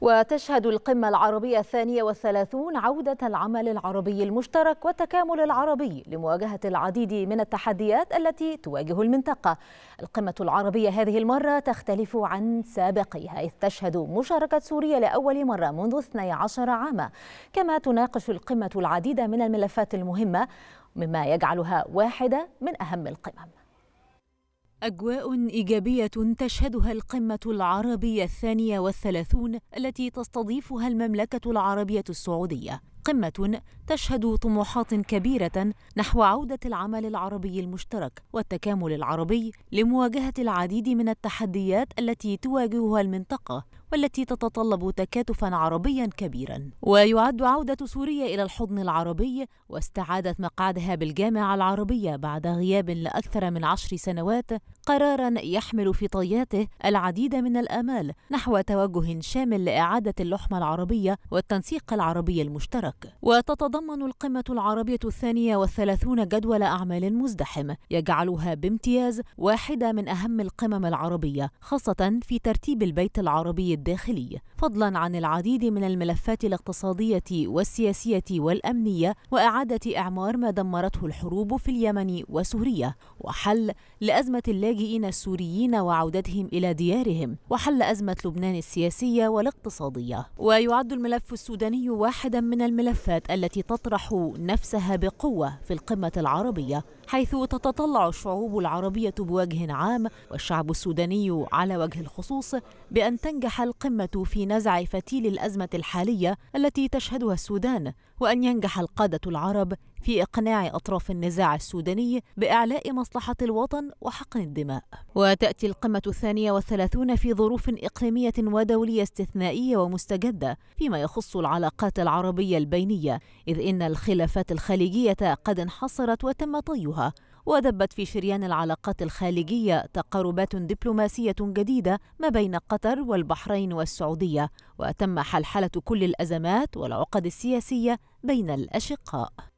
وتشهد القمة العربية الثانية والثلاثون عودة العمل العربي المشترك والتكامل العربي لمواجهة العديد من التحديات التي تواجه المنطقة القمة العربية هذه المرة تختلف عن سابقها إذ تشهد مشاركة سوريا لأول مرة منذ 12 عاما كما تناقش القمة العديد من الملفات المهمة مما يجعلها واحدة من أهم القمم أجواء إيجابية تشهدها القمة العربية الثانية والثلاثون التي تستضيفها المملكة العربية السعودية قمة تشهد طموحات كبيرة نحو عودة العمل العربي المشترك والتكامل العربي لمواجهة العديد من التحديات التي تواجهها المنطقة والتي تتطلب تكاتفا عربيا كبيرا ويعد عودة سوريا إلى الحضن العربي واستعادة مقعدها بالجامعة العربية بعد غياب لأكثر من عشر سنوات قرارا يحمل في طياته العديد من الآمال نحو توجه شامل لإعادة اللحمة العربية والتنسيق العربي المشترك السلوك وتتضمن القمة العربية الثانية والثلاثون جدول أعمال مزدحم يجعلها بامتياز واحدة من أهم القمم العربية خاصة في ترتيب البيت العربي الداخلي فضلا عن العديد من الملفات الاقتصادية والسياسية والأمنية وإعادة إعمار ما دمرته الحروب في اليمن وسوريا وحل لأزمة اللاجئين السوريين وعودتهم إلى ديارهم وحل أزمة لبنان السياسية والاقتصادية ويعد الملف السوداني واحدا من الملفات الملفات التي تطرح نفسها بقوة في القمة العربية حيث تتطلع الشعوب العربية بوجه عام والشعب السوداني على وجه الخصوص بأن تنجح القمة في نزع فتيل الأزمة الحالية التي تشهدها السودان وأن ينجح القادة العرب في إقناع أطراف النزاع السوداني بإعلاء مصلحة الوطن وحقن الدماء وتأتي القمة الثانية والثلاثون في ظروف إقليمية ودولية استثنائية ومستجدة فيما يخص العلاقات العربية البينية إذ إن الخلافات الخليجية قد انحصرت وتم طيها وذبت ودبت في شريان العلاقات الخارجية تقاربات دبلوماسية جديدة ما بين قطر والبحرين والسعودية وتم حلحلة كل الأزمات والعقد السياسية بين الأشقاء